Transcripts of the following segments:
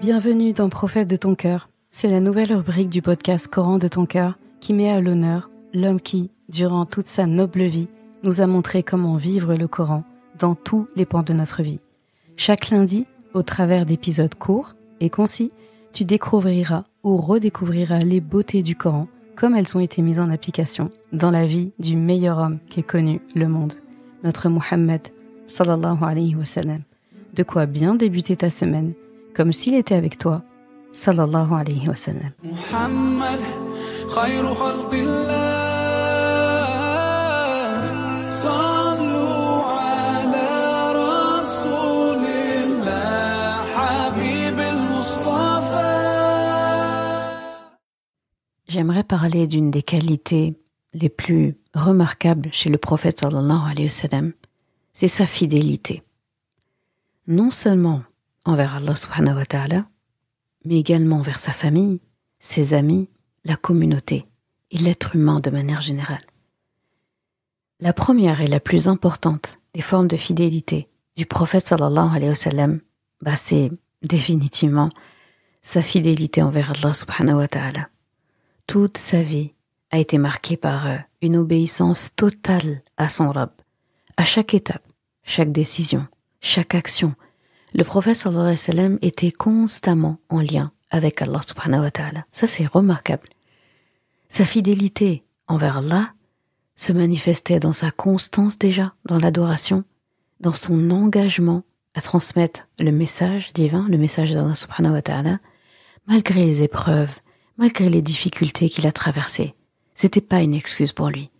Bienvenue dans Prophète de ton cœur. C'est la nouvelle rubrique du podcast Coran de ton cœur qui met à l'honneur l'homme qui, durant toute sa noble vie, nous a montré comment vivre le Coran dans tous les pans de notre vie. Chaque lundi, au travers d'épisodes courts et concis, tu découvriras ou redécouvriras les beautés du Coran comme elles ont été mises en application dans la vie du meilleur homme qu'ait connu le monde, notre Mohammed sallallahu alayhi wa sallam de quoi bien débuter ta semaine, comme s'il était avec toi. Sallallahu alayhi wa sallam. J'aimerais parler d'une des qualités les plus remarquables chez le prophète sallallahu alayhi wa sallam, c'est sa fidélité non seulement envers Allah subhanahu wa ta'ala, mais également envers sa famille, ses amis, la communauté et l'être humain de manière générale. La première et la plus importante des formes de fidélité du prophète sallallahu alayhi wa sallam, bah c'est définitivement sa fidélité envers Allah subhanahu wa ta'ala. Toute sa vie a été marquée par euh, une obéissance totale à son Rab, à chaque étape, chaque décision, chaque action. Le prophète sallallahu alayhi sallam était constamment en lien avec Allah subhanahu wa ta'ala. Ça c'est remarquable. Sa fidélité envers Allah se manifestait dans sa constance déjà, dans l'adoration, dans son engagement à transmettre le message divin, le message d'Allah subhanahu wa ta'ala, malgré les épreuves, malgré les difficultés qu'il a traversées. C'était pas une excuse pour lui.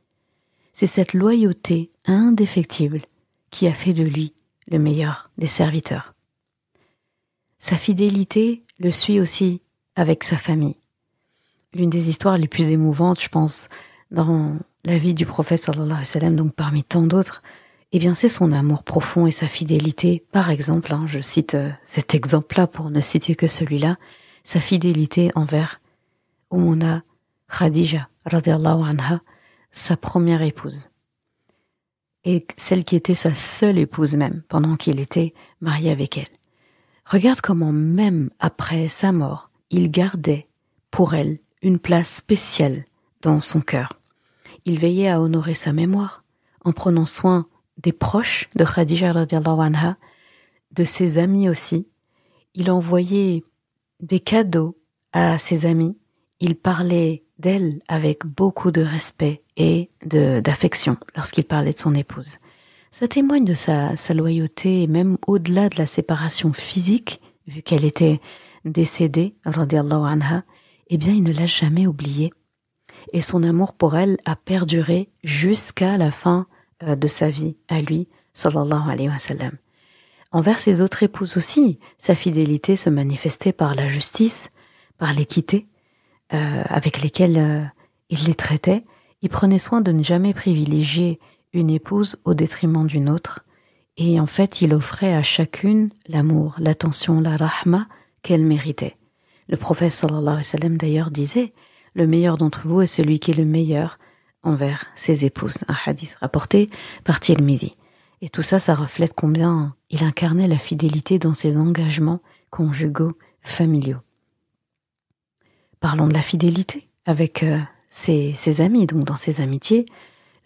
C'est cette loyauté indéfectible qui a fait de lui le meilleur des serviteurs. Sa fidélité le suit aussi avec sa famille. L'une des histoires les plus émouvantes, je pense, dans la vie du prophète sallallahu alayhi wa sallam, donc parmi tant d'autres, eh bien c'est son amour profond et sa fidélité. Par exemple, hein, je cite euh, cet exemple-là pour ne citer que celui-là, sa fidélité envers Oumuna Khadija, anha, sa première épouse et celle qui était sa seule épouse même pendant qu'il était marié avec elle. Regarde comment même après sa mort, il gardait pour elle une place spéciale dans son cœur. Il veillait à honorer sa mémoire en prenant soin des proches de Khadija anha, de ses amis aussi. Il envoyait des cadeaux à ses amis il parlait d'elle avec beaucoup de respect et d'affection lorsqu'il parlait de son épouse. Ça témoigne de sa, loyauté et même au-delà de la séparation physique, vu qu'elle était décédée, anha, eh bien il ne l'a jamais oubliée. Et son amour pour elle a perduré jusqu'à la fin euh, de sa vie à lui, sallallahu alayhi wa sallam. Envers ses autres épouses aussi, sa fidélité se manifestait par la justice, par l'équité, euh, avec lesquels euh, il les traitait, il prenait soin de ne jamais privilégier une épouse au détriment d'une autre, et en fait il offrait à chacune l'amour, l'attention, la rahma qu'elle méritait. Le prophète sallallahu alayhi wa sallam d'ailleurs disait Le meilleur d'entre vous est celui qui est le meilleur envers ses épouses. Un hadith rapporté par Tirmidhi. Et tout ça, ça reflète combien il incarnait la fidélité dans ses engagements conjugaux, familiaux. Parlons de la fidélité avec euh, ses, amis. Donc, dans ses amitiés,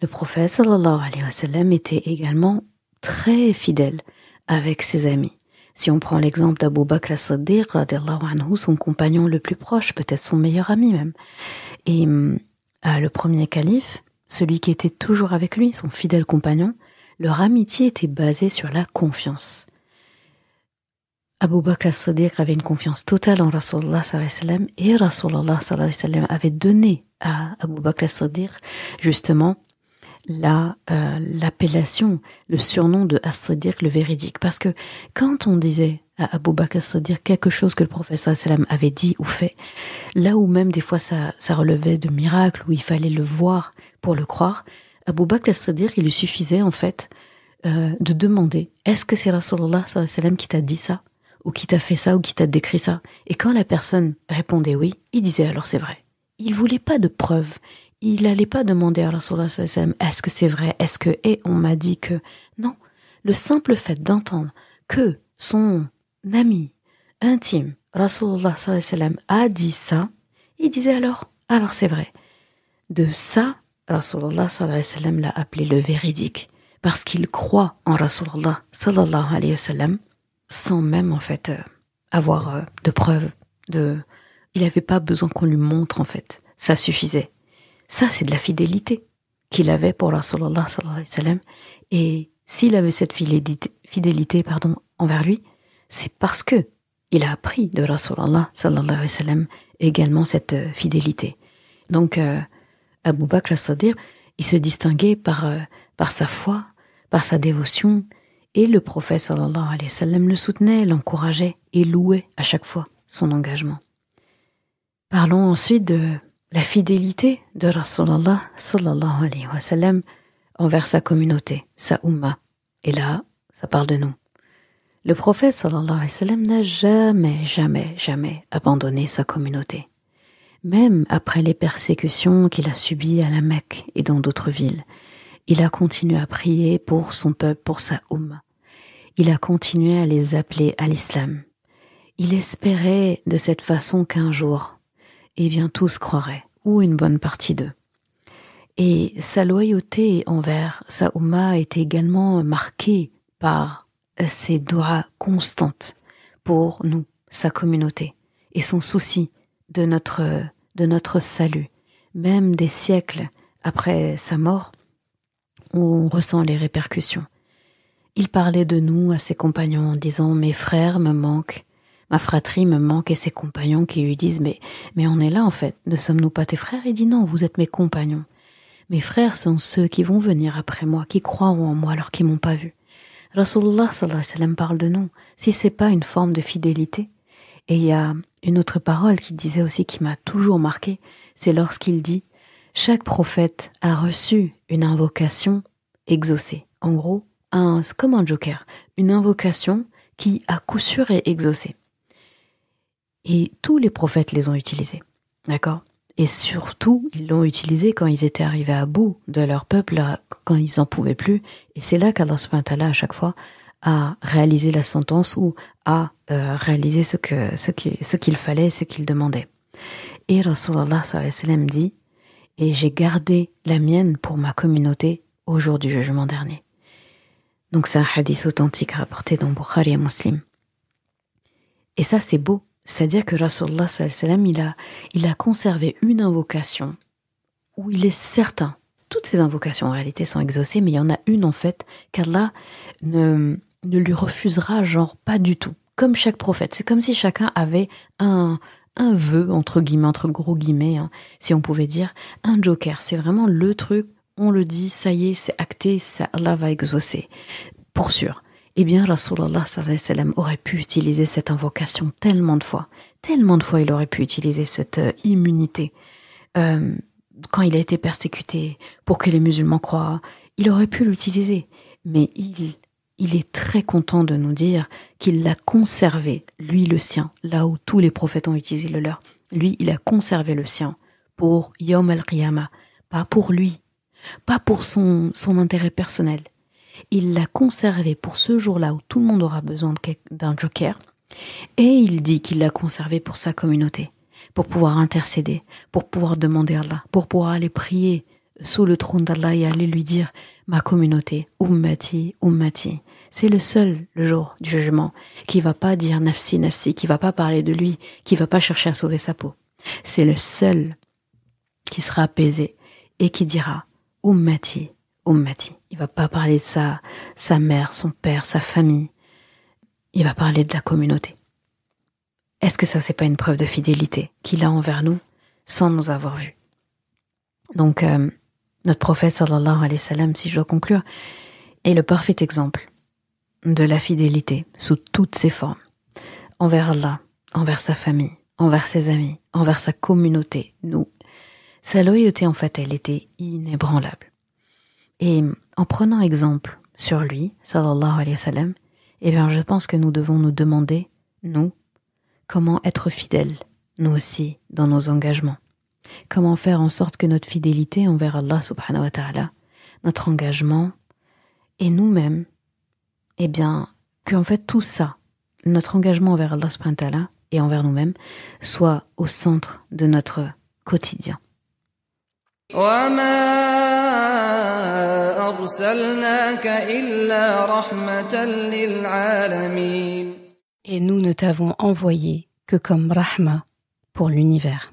le prophète alayhi wa sallam était également très fidèle avec ses amis. Si on prend l'exemple d'Abu Bakr as-Siddiq, son compagnon le plus proche, peut-être son meilleur ami même. Et euh, le premier calife, celui qui était toujours avec lui, son fidèle compagnon, leur amitié était basée sur la confiance. Abu Bakr as-Siddiq avait une confiance totale en Rasulullah wasallam et Rasulullah wasallam avait donné à Abu Bakr as-Siddiq justement la euh, l'appellation, le surnom de as-Siddiq le véridique parce que quand on disait à Abu Bakr as-Siddiq quelque chose que le professeur sallam avait dit ou fait, là où même des fois ça, ça relevait de miracles où il fallait le voir pour le croire, Abu Bakr as-Siddiq il lui suffisait en fait euh, de demander est-ce que c'est Rasulullah sallam qui t'a dit ça ou qui t'a fait ça ou qui t'a décrit ça. Et quand la personne répondait oui, il disait alors c'est vrai. Il voulait pas de preuves. Il n'allait pas demander à Rasulullah est-ce que c'est vrai Est-ce que, et eh, on m'a dit que. Non. Le simple fait d'entendre que son ami intime, Rasulullah a dit ça, il disait alors, alors c'est vrai. De ça, Rasulullah l'a appelé le véridique, parce qu'il croit en Rasulullah sallallahu alayhi wa sallam, sans même en fait euh, avoir euh, de preuves. De, il n'avait pas besoin qu'on lui montre en fait. Ça suffisait. Ça, c'est de la fidélité qu'il avait pour Rasulallah sallallahu alayhi wa sallam. Et s'il avait cette fidélité, fidélité pardon, envers lui, c'est parce que il a appris de Rasulallah sallallahu alayhi wa sallam également cette euh, fidélité. Donc, euh, Abu Bakr il se distinguait par, par sa foi, par sa dévotion, et le prophète sallallahu alayhi wa sallam le soutenait, l'encourageait et louait à chaque fois son engagement. Parlons ensuite de la fidélité de Rasulallah sallallahu alayhi envers sa communauté, sa umma. Et là, ça parle de nous. Le prophète sallallahu alayhi sallam n'a jamais, jamais, jamais abandonné sa communauté. Même après les persécutions qu'il a subies à la Mecque et dans d'autres villes, il a continué à prier pour son peuple, pour sa Ummah il a continué à les appeler à l'islam. Il espérait de cette façon qu'un jour, eh bien tous croiraient, ou une bonne partie d'eux. Et sa loyauté envers Saouma est également marquée par ses doigts constantes pour nous, sa communauté, et son souci de notre, de notre salut. Même des siècles après sa mort, on ressent les répercussions. Il parlait de nous à ses compagnons en disant Mes frères me manquent, ma fratrie me manque, et ses compagnons qui lui disent Mais, mais on est là en fait, ne sommes-nous pas tes frères Il dit Non, vous êtes mes compagnons. Mes frères sont ceux qui vont venir après moi, qui croiront en moi alors qu'ils m'ont pas vu. Rasulullah sallallahu alayhi wa sallam parle de nous. Si c'est pas une forme de fidélité. Et il y a une autre parole qu'il disait aussi qui m'a toujours marqué, c'est lorsqu'il dit chaque prophète a reçu une invocation exaucée. En gros, comme un joker, une invocation qui à coup sûr est exaucée. Et tous les prophètes les ont utilisés. D'accord Et surtout, ils l'ont utilisé quand ils étaient arrivés à bout de leur peuple, quand ils n'en pouvaient plus. Et c'est là qu'Allah à chaque fois, a réalisé la sentence ou a euh, réalisé ce que ce qu'il ce qu'il fallait, ce qu'il demandait. Et Rasulallah sallam dit Et j'ai gardé la mienne pour ma communauté au jour du jugement dernier. Donc c'est un hadith authentique rapporté dans Bukhari et Muslim. Et ça c'est beau, c'est-à-dire que Rasulullah il a, il a conservé une invocation où il est certain, toutes ces invocations en réalité sont exaucées, mais il y en a une en fait qu'Allah ne, ne lui refusera genre pas du tout, comme chaque prophète. C'est comme si chacun avait un, un vœu, entre guillemets, entre gros guillemets, hein, si on pouvait dire, un joker. C'est vraiment le truc on le dit, ça y est, c'est acté, ça, Allah va exaucer, pour sûr. Eh bien, Rasulallah aurait pu utiliser cette invocation tellement de fois, tellement de fois il aurait pu utiliser cette euh, immunité. Euh, quand il a été persécuté, pour que les musulmans croient, il aurait pu l'utiliser. Mais il, il est très content de nous dire qu'il l'a conservé, lui le sien, là où tous les prophètes ont utilisé le leur. Lui, il a conservé le sien pour Yom al-Qiyamah, pas pour lui, pas pour son, intérêt personnel. Il l'a conservé pour ce jour-là où tout le monde aura besoin d'un joker, et il dit qu'il l'a conservé pour sa communauté, pour pouvoir intercéder, pour pouvoir demander à Allah, pour pouvoir aller prier sous le trône d'Allah et aller lui dire ma communauté, ummati, ummati. C'est le seul, le jour du jugement, qui va pas dire nafsi, nafsi, qui va pas parler de lui, qui va pas chercher à sauver sa peau. C'est le seul qui sera apaisé et qui dira Oumati, Oumati. Il va pas parler de sa, sa mère, son père, sa famille. Il va parler de la communauté. Est-ce que ça, c'est pas une preuve de fidélité qu'il a envers nous sans nous avoir vus Donc, euh, notre prophète sallallahu alayhi wa sallam, si je dois conclure, est le parfait exemple de la fidélité sous toutes ses formes, envers Allah, envers sa famille, envers ses amis, envers sa communauté, nous, sa loyauté, en fait, elle était inébranlable. Et en prenant exemple sur lui, sallallahu alayhi wa sallam, eh bien, je pense que nous devons nous demander, nous, comment être fidèles, nous aussi, dans nos engagements. Comment faire en sorte que notre fidélité envers Allah subhanahu wa ta'ala, notre engagement, et nous-mêmes, eh bien, que en fait tout ça, notre engagement envers Allah subhanahu wa ta'ala et envers nous-mêmes, soit au centre de notre quotidien. Et nous ne t'avons envoyé que comme rahma pour l'univers.